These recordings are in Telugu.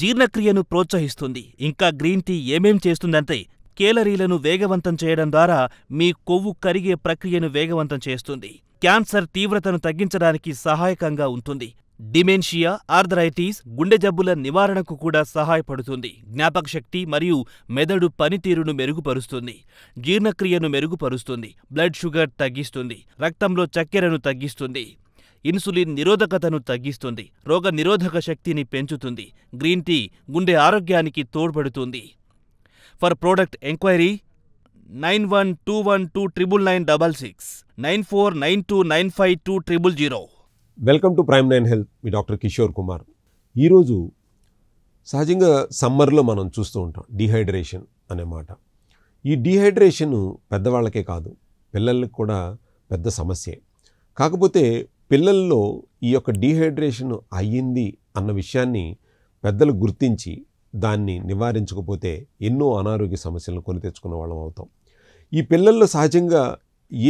జీర్ణక్రియను ప్రోత్సహిస్తుంది ఇంకా గ్రీన్ టీ ఏమేం చేస్తుందంటే కేలరీలను వేగవంతం చేయడం ద్వారా మీ కొవ్వు కరిగే ప్రక్రియను వేగవంతం చేస్తుంది క్యాన్సర్ తీవ్రతను తగ్గించడానికి సహాయకంగా ఉంటుంది డిమెన్షియా ఆర్థరైటీస్ గుండె జబ్బుల నివారణకు కూడా సహాయపడుతుంది జ్ఞాపకశక్తి మరియు మెదడు పనితీరును మెరుగుపరుస్తుంది జీర్ణక్రియను మెరుగుపరుస్తుంది బ్లడ్ షుగర్ తగ్గిస్తుంది రక్తంలో చక్కెరను తగ్గిస్తుంది ఇన్సులిన్ నిరోధకతను తగ్గిస్తుంది రోగ నిరోధక శక్తిని పెంచుతుంది గ్రీన్ టీ గుండె ఆరోగ్యానికి తోడ్పడుతుంది for product enquiry nine one two one two triple nine double six nine four nine two nine five two triple zero welcome to prime nine health మీ డాక్టర్ కిషోర్ కుమార్ ఈరోజు సహజంగా సమ్మర్లో మనం చూస్తూ ఉంటాం డిహైడ్రేషన్ అనే మాట ఈ డిహైడ్రేషన్ పెద్దవాళ్ళకే కాదు పిల్లలకు కూడా పెద్ద సమస్యే కాకపోతే పిల్లల్లో ఈ యొక్క డీహైడ్రేషన్ అయ్యింది అన్న విషయాన్ని పెద్దలు గుర్తించి దాన్ని నివారించకపోతే ఎన్నో అనారోగ్య సమస్యలను కొని తెచ్చుకున్న వాళ్ళం అవుతాం ఈ పిల్లల్లో సహజంగా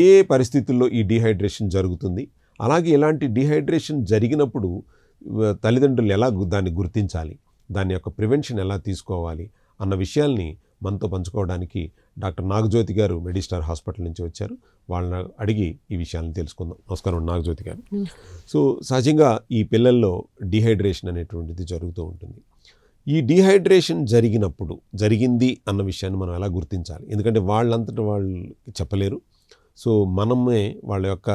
ఏ పరిస్థితుల్లో ఈ డీహైడ్రేషన్ జరుగుతుంది అలాగే ఇలాంటి డీహైడ్రేషన్ జరిగినప్పుడు తల్లిదండ్రులు ఎలా దాన్ని గుర్తించాలి దాని యొక్క ప్రివెన్షన్ ఎలా తీసుకోవాలి అన్న విషయాల్ని మనతో పంచుకోవడానికి డాక్టర్ నాగజ్యోతి గారు మెడిస్టార్ హాస్పిటల్ నుంచి వచ్చారు వాళ్ళని అడిగి ఈ విషయాలను తెలుసుకుందాం నమస్కారం నాగజ్యోతి గారు సో సహజంగా ఈ పిల్లల్లో డిహైడ్రేషన్ అనేటువంటిది జరుగుతూ ఉంటుంది ఈ డిహైడ్రేషన్ జరిగినప్పుడు జరిగింది అన్న విషయాన్ని మనం ఎలా గుర్తించాలి ఎందుకంటే వాళ్ళంతటి వాళ్ళు చెప్పలేరు సో మనమే వాళ్ళ యొక్క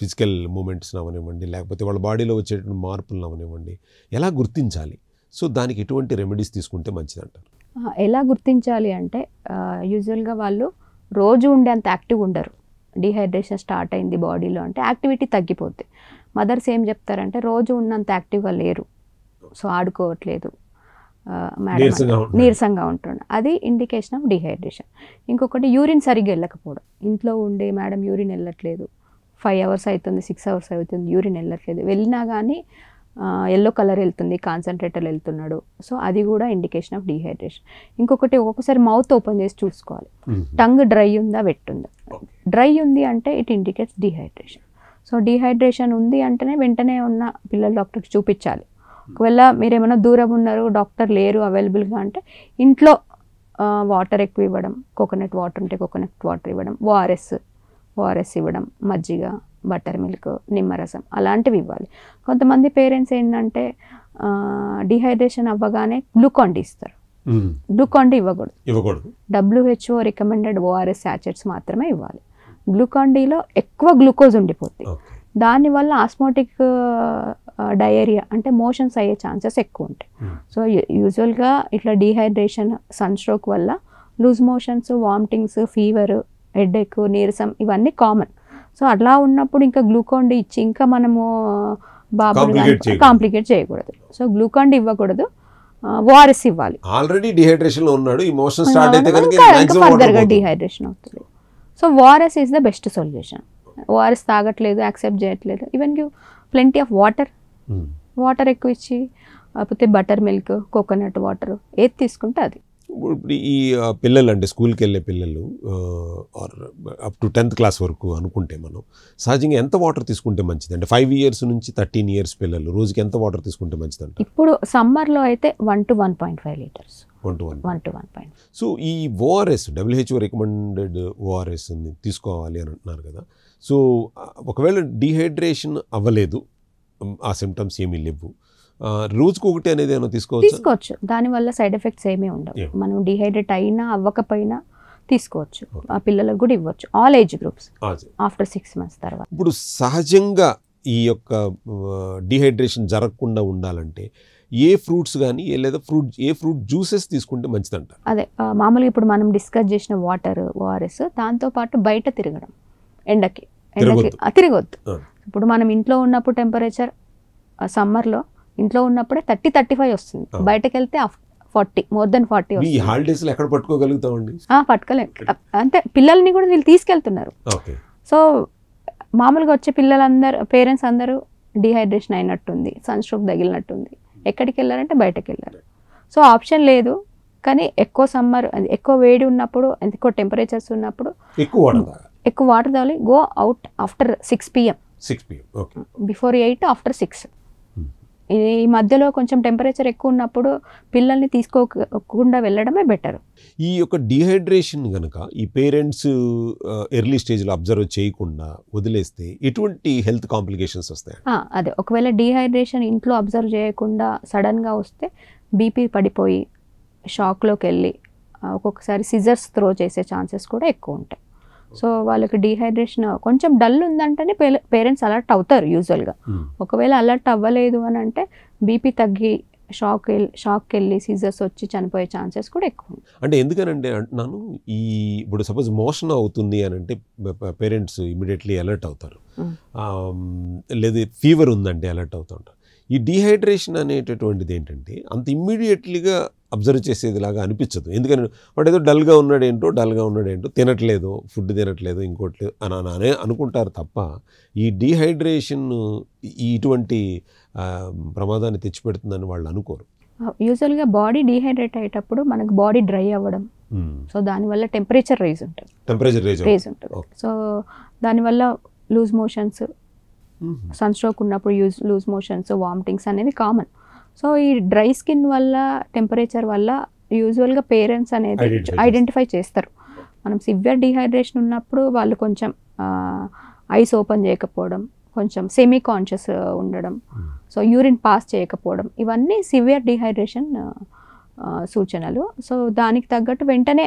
ఫిజికల్ మూమెంట్స్ని అవనివ్వండి లేకపోతే వాళ్ళ బాడీలో వచ్చేటువంటి మార్పులను అవనివ్వండి ఎలా గుర్తించాలి సో దానికి ఎటువంటి రెమెడీస్ తీసుకుంటే మంచిది అంటారు ఎలా గుర్తించాలి అంటే యూజువల్గా వాళ్ళు రోజు ఉండేంత యాక్టివ్ ఉండరు డిహైడ్రేషన్ స్టార్ట్ అయింది బాడీలో అంటే యాక్టివిటీ తగ్గిపోద్ది మదర్స్ ఏం చెప్తారంటే రోజు ఉన్నంత యాక్టివ్గా లేరు సో ఆడుకోవట్లేదు నీరసంగా ఉంటుండే అది ఇండికేషన్ ఆఫ్ డిహైడ్రేషన్ ఇంకొకటి యూరిన్ సరిగ్గా వెళ్ళకపోవడం ఇంట్లో ఉండే మేడం యూరిన్ వెళ్ళట్లేదు ఫైవ్ అవర్స్ అవుతుంది సిక్స్ అవర్స్ అవుతుంది యూరిన్ వెళ్ళట్లేదు వెళ్ళినా కానీ ఎల్లో కలర్ వెళ్తుంది కాన్సన్ట్రేటర్ వెళ్తున్నాడు సో అది కూడా ఇండికేషన్ ఆఫ్ డిహైడ్రేషన్ ఇంకొకటి ఒక్కొక్కసారి మౌత్ ఓపెన్ చేసి చూసుకోవాలి టంగ్ డ్రై ఉందా ఉందా డ్రై ఉంది అంటే it indicates dehydration so dehydration ఉంది అంటేనే వెంటనే ఉన్న పిల్లల డాక్టర్కి చూపించాలి ఒకవేళ మీరు ఏమైనా దూరం ఉన్నారు డాక్టర్ లేరు అవైలబుల్గా అంటే ఇంట్లో వాటర్ ఎక్కువ ఇవ్వడం కోకోనట్ వాటర్ ఉంటే కోకోనట్ వాటర్ ఇవ్వడం ఓఆర్ఎస్ ఓఆర్ఎస్ ఇవ్వడం మజ్జిగ బటర్ మిల్క్ నిమ్మరసం అలాంటివి ఇవ్వాలి కొంతమంది పేరెంట్స్ ఏంటంటే డిహైడ్రేషన్ అవ్వగానే గ్లూకాన్ ఇస్తారు గ్లూకాన్ ఇవ్వకూడదు ఇవ్వకూడదు డబ్ల్యూహెచ్ఓ రికమెండెడ్ ఓఆర్ఎస్ శాచెట్స్ మాత్రమే ఇవ్వాలి గ్లూకాన్ డీలో ఎక్కువ గ్లూకోజ్ ఉండిపోతుంది దానివల్ల ఆస్మోటిక్ డయేరియా అంటే మోషన్స్ అయ్యే ఛాన్సెస్ ఎక్కువ ఉంటాయి సో యూజువల్గా ఇట్లా డిహైడ్రేషన్ సన్ స్ట్రోక్ వల్ల loose motions vomitings fever headache నీరసం ఇవన్నీ కామన్ సో అట్లా ఉన్నప్పుడు ఇంకా గ్లూకాన్ డి ఇచ్చి ఇంకా మనము బాబు కాంప్లికేట్ చేయకూడదు సో గ్లూకాన్ డి ఇవ్వకూడదు ఓఆర్ఎస్ ఇవ్వాలి ఆల్రెడీ డిహైడ్రేషన్ లో ఉన్నాడు ఇమోషన్ స్టార్ట్ అయితే కనుక ఫర్దర్ గా డిహైడ్రేషన్ అవుతుంది so ORS is the best solution ORS తాగట్లేదు యాక్సెప్ట్ చేయట్లేదు even you plenty of water water ఎక్కువ ఇచ్చి లేకపోతే బటర్ మిల్క్ కోకోనట్ వాటర్ ఏది తీసుకుంటే అది ఇప్పుడు ఈ పిల్లలు అంటే స్కూల్కి వెళ్ళే పిల్లలు are up to tenth class వరకు అనుకుంటే మనం సహజంగా ఎంత వాటర్ తీసుకుంటే మంచిది అంటే ఫైవ్ ఇయర్స్ నుంచి థర్టీన్ ఇయర్స్ పిల్లలు రోజుకి ఎంత వాటర్ తీసుకుంటే మంచిది అంటే ఇప్పుడు సమ్మర్లో అయితే one to one point five litres one to one one to one point so ఈ ఓఆర్ఎస్ డబ్ల్యూహెచ్ఓ రికమెండెడ్ ఓఆర్ఎస్ తీసుకోవాలి అని అంటున్నారు కదా సో ఒకవేళ డీహైడ్రేషన్ అవ్వలేదు ఆ సిమ్టమ్స్ ఏమీ లేవు రోజుకు ఒకటి అనేది ఏమైనా తీసుకోవచ్చు తీసుకోవచ్చు దానివల్ల సైడ్ ఎఫెక్ట్స్ ఏమీ ఉండవు మనం డిహైడ్రేట్ అయినా అవ్వకపోయినా తీసుకోవచ్చు ఆ పిల్లలకు కూడా ఇవ్వచ్చు all age groups after six months తర్వాత ఇప్పుడు సహజంగా ఈ యొక్క డిహైడ్రేషన్ జరగకుండా ఉండాలంటే ఏ ఫ్రూట్స్ కానీ ఏ లేదా ఫ్రూట్ ఏ ఫ్రూట్ జ్యూసెస్ తీసుకుంటే మంచిదంట అదే మామూలుగా ఇప్పుడు మనం డిస్కస్ చేసిన వాటర్ ఓఆర్ఎస్ దాంతోపాటు బయట తిరగడం ఎండకి ఎండకి తిరగొద్దు ఇప్పుడు మనం ఇంట్లో ఉన్నప్పుడు టెంపరేచర్ సమ్మర్లో ఇంట్లో ఉన్నప్పుడే థర్టీ థర్టీ ఫైవ్ వస్తుంది బయటకు వెళ్తే forty more than forty holidays ఎక్కడ పట్టుకోగలుగుతామండి పట్టుకోలేం అంటే పిల్లల్ని కూడా వీళ్ళు తీసుకెళ్తున్నారు సో మామూలుగా వచ్చే పిల్లలందరూ పేరెంట్స్ అందరూ డిహైడ్రేషన్ అయినట్టుంది సన్ స్ట్రోక్ తగిలినట్టుంది ఎక్కడికి వెళ్ళారంటే బయటకు వెళ్ళారు సో ఆప్షన్ లేదు కానీ ఎక్కువ సమ్మర్ ఎక్కువ వేడి ఉన్నప్పుడు ఎక్కువ టెంపరేచర్స్ ఉన్నప్పుడు ఎక్కువ వాటర్ ఎక్కువ వాటర్ తాగాలి go out after six PM six PM before eight after six ఈ మధ్యలో కొంచెం టెంపరేచర్ ఎక్కువ ఉన్నప్పుడు పిల్లల్ని తీసుకోకుండా వెళ్ళడమే బెటర్ ఈ యొక్క డిహైడ్రేషన్ కనుక ఈ పేరెంట్స్ ఎర్లీ స్టేజ్లో అబ్జర్వ్ చేయకుండా వదిలేస్తే ఎటువంటి హెల్త్ కాంప్లికేషన్స్ వస్తాయి అదే ఒకవేళ డిహైడ్రేషన్ ఇంట్లో అబ్జర్వ్ చేయకుండా సడన్గా వస్తే బీపీ పడిపోయి షాక్లోకి వెళ్ళి ఒక్కొక్కసారి సిజర్స్ త్రో చేసే ఛాన్సెస్ కూడా ఎక్కువ ఉంటాయి సో వాళ్ళకి డీహైడ్రేషన్ కొంచెం డల్ ఉందంటేనే పేరెంట్స్ అలర్ట్ అవుతారు యూజువల్గా hmm. ఒకవేళ అలర్ట్ అవ్వలేదు అని అంటే బీపీ తగ్గి షాక్ షాక్ వెళ్ళి సీజర్స్ వచ్చి చనిపోయే ఛాన్సెస్ కూడా ఎక్కువ అంటే ఎందుకనండి అంటున్నాను ఈ ఇప్పుడు సపోజ్ మోషన్ అవుతుంది అని అంటే పేరెంట్స్ ఇమీడియట్లీ అలర్ట్ అవుతారు hmm. లేదు ఫీవర్ ఉందంటే అలర్ట్ అవుతుంటారు ఈ డీహైడ్రేషన్ అనేటటువంటిది ఏంటంటే అంత ఇమ్మీడియట్లీగా అబ్జర్వ్ చేసేదిలాగా అనిపించదు ఎందుకని వాడు ఏదో డల్గా ఉన్నాడేంటో డల్గా ఉన్నాడేంటో తినట్లేదు ఫుడ్ తినట్లేదు ఇంకోటి అని అని అనుకుంటారు తప్ప ఈ డీహైడ్రేషన్ ఇటువంటి ప్రమాదాన్ని తెచ్చిపెడుతుందని వాళ్ళు అనుకోరు యూజువల్గా బాడీ డీహైడ్రేట్ అయ్యేటప్పుడు మనకు బాడీ డ్రై అవ్వడం సో దానివల్ల టెంపరేచర్ రైజ్ ఉంటుంది టెంపరేచర్ రైజ్ ఉంటుంది సో దానివల్ల loose motions sun mm-hmm. Stroke ఉన్నప్పుడు యూజ్ లూజ్ మోషన్స్ వామిటింగ్స్ అనేది కామన్ సో ఈ డ్రై స్కిన్ వల్ల టెంపరేచర్ వల్ల యూజువల్గా పేరెంట్స్ అనేది ఐడెంటిఫై చేస్తారు మనం సివియర్ డిహైడ్రేషన్ ఉన్నప్పుడు వాళ్ళు కొంచెం ఐస్ ఓపెన్ చేయకపోవడం కొంచెం సెమీ కాన్షియస్ ఉండడం సో యూరిన్ పాస్ చేయకపోవడం ఇవన్నీ సివియర్ డిహైడ్రేషన్ సూచనలు సో దానికి తగ్గట్టు వెంటనే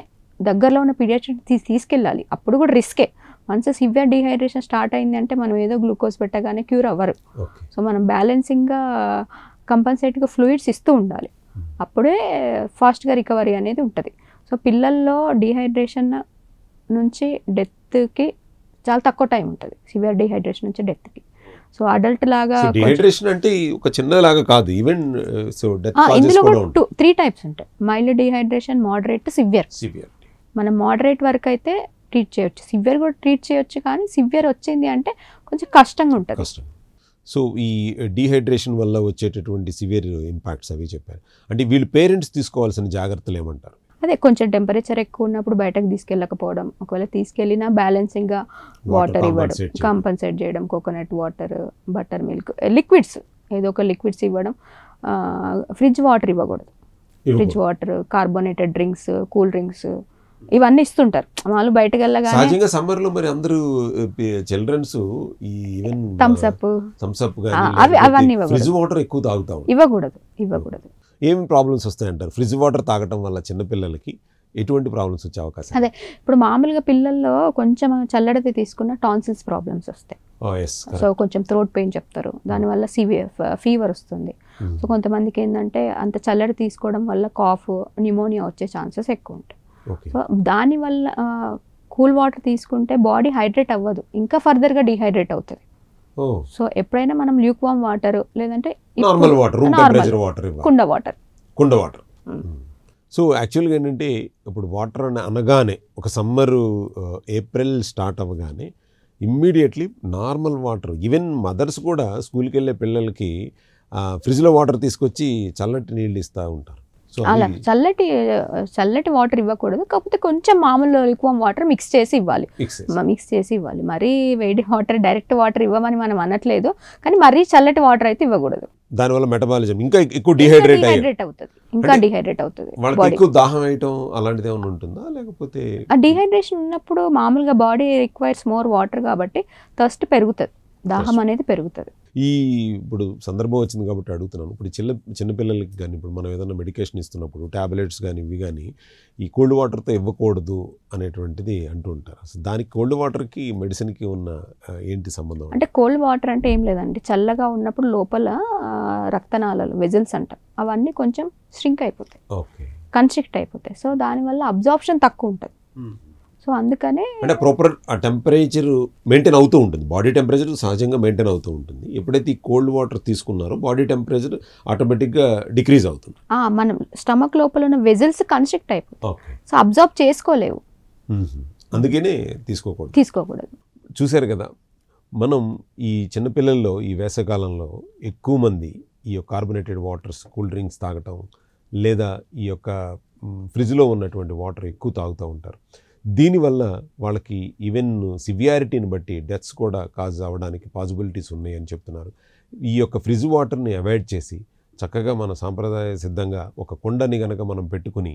దగ్గరలో ఉన్న పీడియాట్రిక్ తీసుకెళ్ళాలి అప్పుడు కూడా రిస్కే వన్స్ సివియర్ డిహైడ్రేషన్ స్టార్ట్ అయింది అంటే మనం ఏదో గ్లూకోజ్ పెట్టగానే క్యూర్ అవ్వరు సో మనం బ్యాలెన్సింగ్గా కంపల్సరీగా ఫ్లూయిడ్స్ ఇస్తూ ఉండాలి hmm. అప్పుడే ఫాస్ట్గా రికవరీ అనేది ఉంటుంది సో పిల్లల్లో డిహైడ్రేషన్ నుంచి డెత్కి చాలా తక్కువ టైం ఉంటుంది సివియర్ డిహైడ్రేషన్ నుంచి డెత్కి సో అడల్ట్ లాగా డిహైడ్రేషన్ అంటే ఒక చిన్న లాగా కాదు ఈవెన్ సో uh, ఇందులో కూడా టూ త్రీ టైప్స్ ఉంటాయి mild dehydration moderate severe severe మనం మోడరేట్ వరకు అయితే ట్రీట్ చేయొచ్చు సివియర్ కూడా ట్రీట్ చేయొచ్చు కానీ సివియర్ వచ్చింది అంటే కొంచెం కష్టంగా ఉంటుంది సో ఈ డీహైడ్రేషన్ వల్ల వచ్చేటటువంటి సివియర్ ఇంపాక్ట్స్ అవి చెప్పారు అంటే వీళ్ళు పేరెంట్స్ తీసుకోవాల్సిన జాగ్రత్తలు ఏమంటారు అదే కొంచెం టెంపరేచర్ ఎక్కువ ఉన్నప్పుడు బయటకు తీసుకెళ్ళకపోవడం ఒకవేళ తీసుకెళ్ళినా బ్యాలెన్సింగ్గా వాటర్ ఇవ్వడం కాంపన్సేట్ చేయడం coconut water butter milk liquids ఏదో ఒక లిక్విడ్స్ ఇవ్వడం ఫ్రిడ్జ్ వాటర్ ఇవ్వకూడదు fridge water carbonated drinks cool drinks ఇవన్నీ ఇస్తుంటారు వాళ్ళు బయటకు వెళ్ళగా సమ్మర్ లో మరి అందరూ చిల్డ్రన్స్ అప్ అవి అవన్నీ వాటర్ ఎక్కువ తాగుతాం ఇవ్వకూడదు ఇవ్వకూడదు ఏం ప్రాబ్లమ్స్ వస్తాయంటారు ఫ్రిడ్జ్ వాటర్ తాగటం వల్ల చిన్నపిల్లలకి ఎటువంటి ప్రాబ్లమ్స్ వచ్చే అవకాశం అదే ఇప్పుడు మామూలుగా పిల్లల్లో కొంచెం చల్లడతి తీసుకున్న టాన్సిల్స్ ప్రాబ్లమ్స్ వస్తాయి సో కొంచెం థ్రోట్ పెయిన్ చెప్తారు దానివల్ల సివియర్ ఫీవర్ వస్తుంది hmm. సో కొంతమందికి ఏంటంటే అంత చల్లడి తీసుకోవడం వల్ల కాఫ్ న్యూమోనియా వచ్చే ఛాన్సెస్ ఎక్కువ ఉంటాయి సో దానివల్ల కూల్ వాటర్ తీసుకుంటే బాడీ హైడ్రేట్ అవ్వదు ఇంకా ఫర్దర్గా డిహైడ్రేట్ అవుతుంది సో ఎప్పుడైనా మనం ల్యూక్ వామ్ వాటర్ లేదంటే normal water room temperature water కుండ వాటర్ కుండ వాటర్ సో యాక్చువల్గా ఏంటంటే ఇప్పుడు వాటర్ అని అనగానే ఒక సమ్మర్ ఏప్రిల్ స్టార్ట్ అవ్వగానే immediately normal water even mothers కూడా స్కూల్కి వెళ్ళే పిల్లలకి ఫ్రిడ్జ్లో వాటర్ తీసుకొచ్చి చల్లటి నీళ్ళు ఇస్తూ ఉంటారు అలా చల్లటి చల్లటి వాటర్ ఇవ్వకూడదు కాకపోతే కొంచెం మామూలు ఎక్కువ వాటర్ మిక్స్ చేసి ఇవ్వాలి మిక్స్ చేసి ఇవ్వాలి మరీ వేడి వాటర్ డైరెక్ట్ వాటర్ ఇవ్వమని మనం అనట్లేదు కానీ మరీ చల్లటి వాటర్ అయితే ఇవ్వకూడదు దానివల్ల మెటబాలిజం ఇంకా ఎక్కువ డిహైడ్రేట్ డిహైడ్రేట్ అవుతుంది ఇంకా డిహైడ్రేట్ అవుతుంది ఎక్కువ దాహం వేయటం అలాంటిది ఏమైనా ఉంటుందా లేకపోతే ఆ డిహైడ్రేషన్ ఉన్నప్పుడు మామూలుగా బాడీ రిక్వైర్స్ మోర్ వాటర్ కాబట్టి థస్ట్ పెరుగుతుంది దాహం అనేది పెరుగుతుంది ఈ ఇప్పుడు సందర్భం వచ్చింది కాబట్టి అడుగుతున్నాను ఇప్పుడు చిన్న చిన్నపిల్లలకి కానీ ఇప్పుడు మనం ఏదైనా మెడికేషన్ ఇస్తున్నప్పుడు ట్యాబ్లెట్స్ కానీ ఇవి కానీ ఈ కోల్డ్ వాటర్తో ఇవ్వకూడదు అనేటువంటిది అంటూ ఉంటారు అసలు దానికి కోల్డ్ వాటర్కి మెడిసిన్కి ఉన్న ఏంటి సంబంధం అంటే కోల్డ్ వాటర్ అంటే ఏం లేదండి చల్లగా ఉన్నప్పుడు లోపల రక్తనాళాలు వెజల్స్ అంట అవన్నీ కొంచెం స్ట్రింక్ అయిపోతాయి ఓకే కన్స్ట్రిక్ట్ అయిపోతాయి సో దానివల్ల అబ్జార్ప్షన్ తక్కువ ఉంటుంది hmm. సో అందుకనే అంటే ప్రాపర్ టెంపరేచర్ మెయింటైన్ అవుతూ ఉంటుంది బాడీ టెంపరేచర్ సహజంగా మెయింటైన్ అవుతూ ఉంటుంది ఎప్పుడైతే ఈ కోల్డ్ వాటర్ తీసుకున్నారో బాడీ టెంపరేచర్ ఆటోమేటిక్గా డిక్రీజ్ అవుతుంది మనం స్టమక్ లోపల ఉన్న వెజల్స్ కన్స్ట్రిక్ట్ అయిపోతుంది సో అబ్జర్వ్ చేసుకోలేవు అందుకనే తీసుకోకూడదు తీసుకోకూడదు చూశారు కదా మనం ఈ చిన్నపిల్లల్లో ఈ వేసవికాలంలో ఎక్కువ మంది ఈ యొక్క కార్బొనేటెడ్ వాటర్స్ కూల్ డ్రింక్స్ తాగటం లేదా ఈ యొక్క ఫ్రిడ్జ్లో ఉన్నటువంటి వాటర్ ఎక్కువ తాగుతూ ఉంటారు దీనివల్ల వాళ్ళకి ఈవెన్ సివియారిటీని బట్టి డెత్స్ కూడా కాజ్ అవ్వడానికి పాసిబిలిటీస్ ఉన్నాయని చెప్తున్నారు ఈ యొక్క ఫ్రిడ్జ్ వాటర్ని అవాయిడ్ చేసి చక్కగా మన సాంప్రదాయ సిద్ధంగా ఒక కుండని గనక మనం పెట్టుకుని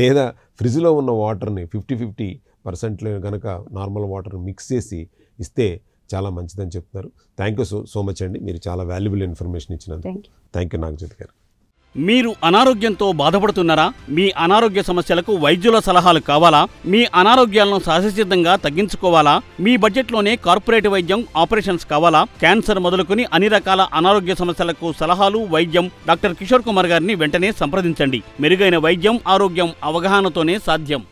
లేదా ఫ్రిడ్జ్లో ఉన్న వాటర్ని ఫిఫ్టీ ఫిఫ్టీ పర్సెంట్లో కనుక నార్మల్ వాటర్ని మిక్స్ చేసి ఇస్తే చాలా మంచిదని చెప్తున్నారు thank you so so much అండి మీరు చాలా వాల్యుబుల్ ఇన్ఫర్మేషన్ ఇచ్చినందుకు థ్యాంక్ యూ నాగజ్యోతి గారు మీరు అనారోగ్యంతో బాధపడుతున్నారా మీ అనారోగ్య సమస్యలకు వైద్యుల సలహాలు కావాలా మీ అనారోగ్యాలను సహజసిద్ధంగా తగ్గించుకోవాలా మీ బడ్జెట్లోనే కార్పొరేట్ వైద్యం ఆపరేషన్స్ కావాలా క్యాన్సర్ మొదలుకొని అన్ని రకాల అనారోగ్య సమస్యలకు సలహాలు వైద్యం డాక్టర్ కిషోర్ కుమార్ గారిని వెంటనే సంప్రదించండి మెరుగైన వైద్యం ఆరోగ్యం అవగాహనతోనే సాధ్యం